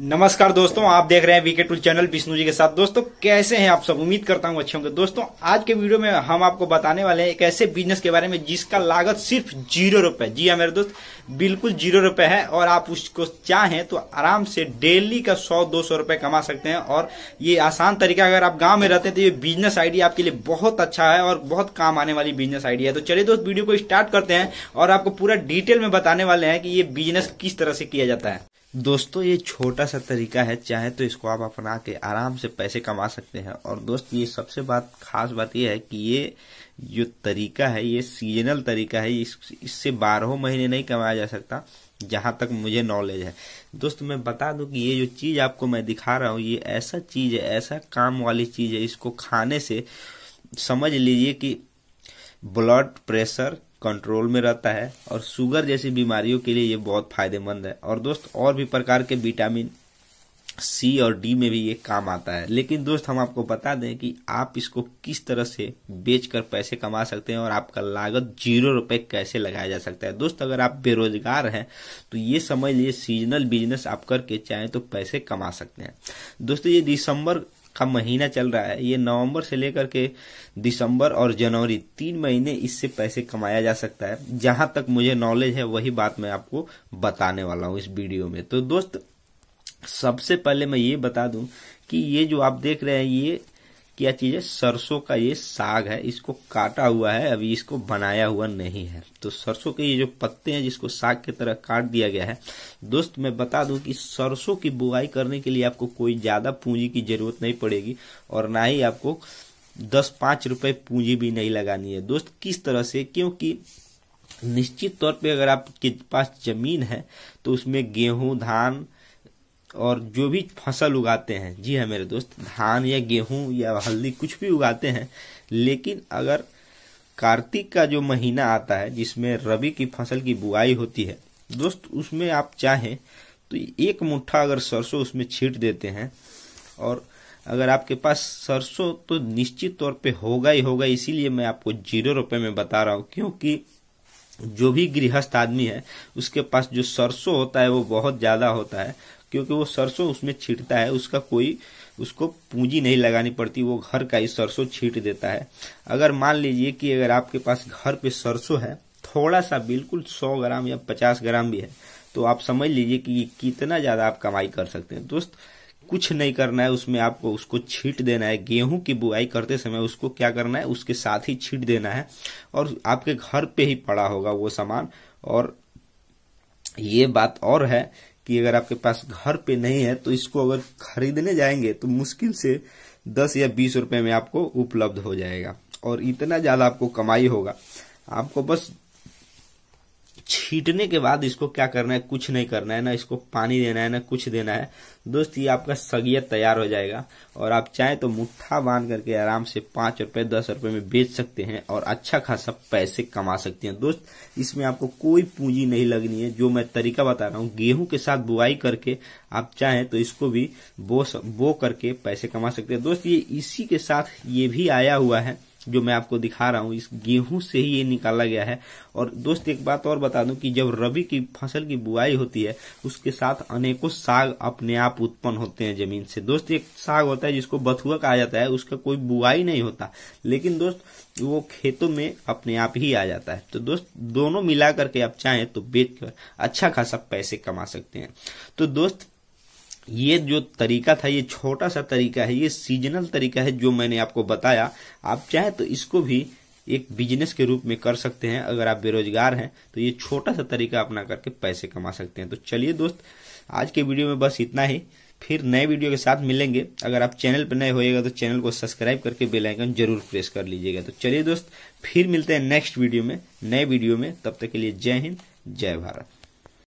नमस्कार दोस्तों आप देख रहे हैं VK tool channel Vishnu ji के साथ दोस्तों कैसे हैं आप सब उम्मीद करता हूं अच्छे होंगे दोस्तों आज के वीडियो में हम आपको बताने वाले हैं एक ऐसे बिजनेस के बारे में जिसका लागत सिर्फ जीरो रुपए जी हाँ मेरे दोस्त बिल्कुल जीरो रुपए है और आप उसको चाहें तो आराम से डेली का सौ दो सौ रुपए कमा सकते हैं और ये आसान तरीका अगर आप गाँव में रहते हैं तो ये बिजनेस आइडिया आपके लिए बहुत अच्छा है और बहुत काम आने वाली बिजनेस आइडिया है तो चलिए दोस्त वीडियो को स्टार्ट करते हैं और आपको पूरा डिटेल में बताने वाले हैं कि ये बिजनेस किस तरह से किया जाता है दोस्तों ये छोटा सा तरीका है चाहे तो इसको आप अपना के आराम से पैसे कमा सकते हैं और दोस्त ये सबसे बात खास बात यह है कि ये जो तरीका है ये सीजनल तरीका है इस, इससे बारहों महीने नहीं कमाया जा सकता जहाँ तक मुझे नॉलेज है दोस्त मैं बता दूं कि ये जो चीज़ आपको मैं दिखा रहा हूँ ये ऐसा चीज़ है ऐसा काम वाली चीज़ है इसको खाने से समझ लीजिए कि ब्लड प्रेशर कंट्रोल में रहता है और शुगर जैसी बीमारियों के लिए ये बहुत फायदेमंद है और दोस्त और भी प्रकार के विटामिन सी और डी में भी ये काम आता है लेकिन दोस्त हम आपको बता दें कि आप इसको किस तरह से बेचकर पैसे कमा सकते हैं और आपका लागत जीरो रुपए कैसे लगाया जा सकता है दोस्त अगर आप बेरोजगार हैं तो ये समझ लीजिए सीजनल बिजनेस आप करके चाहें तो पैसे कमा सकते हैं दोस्तों ये दिसंबर का महीना चल रहा है ये नवंबर से लेकर के दिसंबर और जनवरी तीन महीने इससे पैसे कमाया जा सकता है जहां तक मुझे नॉलेज है वही बात मैं आपको बताने वाला हूँ इस वीडियो में तो दोस्त सबसे पहले मैं ये बता दूं कि ये जो आप देख रहे हैं ये क्या चीज है सरसों का ये साग है इसको काटा हुआ है अभी इसको बनाया हुआ नहीं है तो सरसों के ये जो पत्ते हैं जिसको साग की तरह काट दिया गया है दोस्त मैं बता दूं कि सरसों की बुआई करने के लिए आपको कोई ज्यादा पूंजी की जरूरत नहीं पड़ेगी और ना ही आपको दस पांच रुपए पूंजी भी नहीं लगानी है दोस्त किस तरह से क्योंकि निश्चित तौर पर अगर आपके पास जमीन है तो उसमें गेहूं धान और जो भी फसल उगाते हैं जी हाँ मेरे दोस्त धान या गेहूँ या हल्दी कुछ भी उगाते हैं लेकिन अगर कार्तिक का जो महीना आता है जिसमें रबी की फसल की बुआई होती है दोस्त उसमें आप चाहें तो एक मुट्ठा अगर सरसों उसमें छीट देते हैं और अगर आपके पास सरसों तो निश्चित तौर पे होगा ही होगा इसीलिए मैं आपको जीरो रुपए में बता रहा हूँ क्योंकि जो भी गृहस्थ आदमी है उसके पास जो सरसों होता है वो बहुत ज़्यादा होता है क्योंकि वो सरसों उसमें छीटता है उसका कोई उसको पूंजी नहीं लगानी पड़ती वो घर का ही सरसों छीट देता है अगर मान लीजिए कि अगर आपके पास घर पे सरसों है थोड़ा सा बिल्कुल सौ ग्राम या पचास ग्राम भी है तो आप समझ लीजिए कि कितना ज्यादा आप कमाई कर सकते हैं दोस्त कुछ नहीं करना है उसमें आपको उसको छीट देना है गेहूं की बुआई करते समय उसको क्या करना है उसके साथ ही छीट देना है और आपके घर पे ही पड़ा होगा वो सामान और ये बात और है कि अगर आपके पास घर पे नहीं है तो इसको अगर खरीदने जाएंगे तो मुश्किल से दस या बीस रुपए में आपको उपलब्ध हो जाएगा और इतना ज्यादा आपको कमाई होगा आपको बस छीटने के बाद इसको क्या करना है कुछ नहीं करना है ना इसको पानी देना है ना कुछ देना है दोस्त ये आपका सगिया तैयार हो जाएगा और आप चाहें तो मुट्ठा बांध करके आराम से पांच रुपए दस रुपए में बेच सकते हैं और अच्छा खासा पैसे कमा सकते हैं दोस्त इसमें आपको कोई पूंजी नहीं लगनी है जो मैं तरीका बता रहा हूँ गेहूं के साथ बुआई करके आप चाहें तो इसको भी बो बो करके पैसे कमा सकते हैं दोस्त ये इसी के साथ ये भी आया हुआ है जो मैं आपको दिखा रहा हूँ इस गेहूं से ही ये निकाला गया है और दोस्त एक बात और बता दूं कि जब रबी की फसल की बुआई होती है उसके साथ अनेकों साग अपने आप उत्पन्न होते हैं जमीन से दोस्त एक साग होता है जिसको बथुआ कहा जाता है उसका कोई बुआई नहीं होता लेकिन दोस्त वो खेतों में अपने आप ही आ जाता है तो दोस्त दोनों मिला करके आप चाहें तो बेच अच्छा खासा पैसे कमा सकते हैं तो दोस्त ये जो तरीका था ये छोटा सा तरीका है ये सीजनल तरीका है जो मैंने आपको बताया आप चाहे तो इसको भी एक बिजनेस के रूप में कर सकते हैं अगर आप बेरोजगार हैं तो ये छोटा सा तरीका अपना करके पैसे कमा सकते हैं तो चलिए दोस्त आज के वीडियो में बस इतना ही फिर नए वीडियो के साथ मिलेंगे अगर आप चैनल पर नए होएगा तो चैनल को सब्सक्राइब करके बेल आइकन जरूर प्रेस कर लीजिएगा तो चलिए दोस्त फिर मिलते हैं नेक्स्ट वीडियो में नए वीडियो में तब तक के लिए जय हिंद जय भारत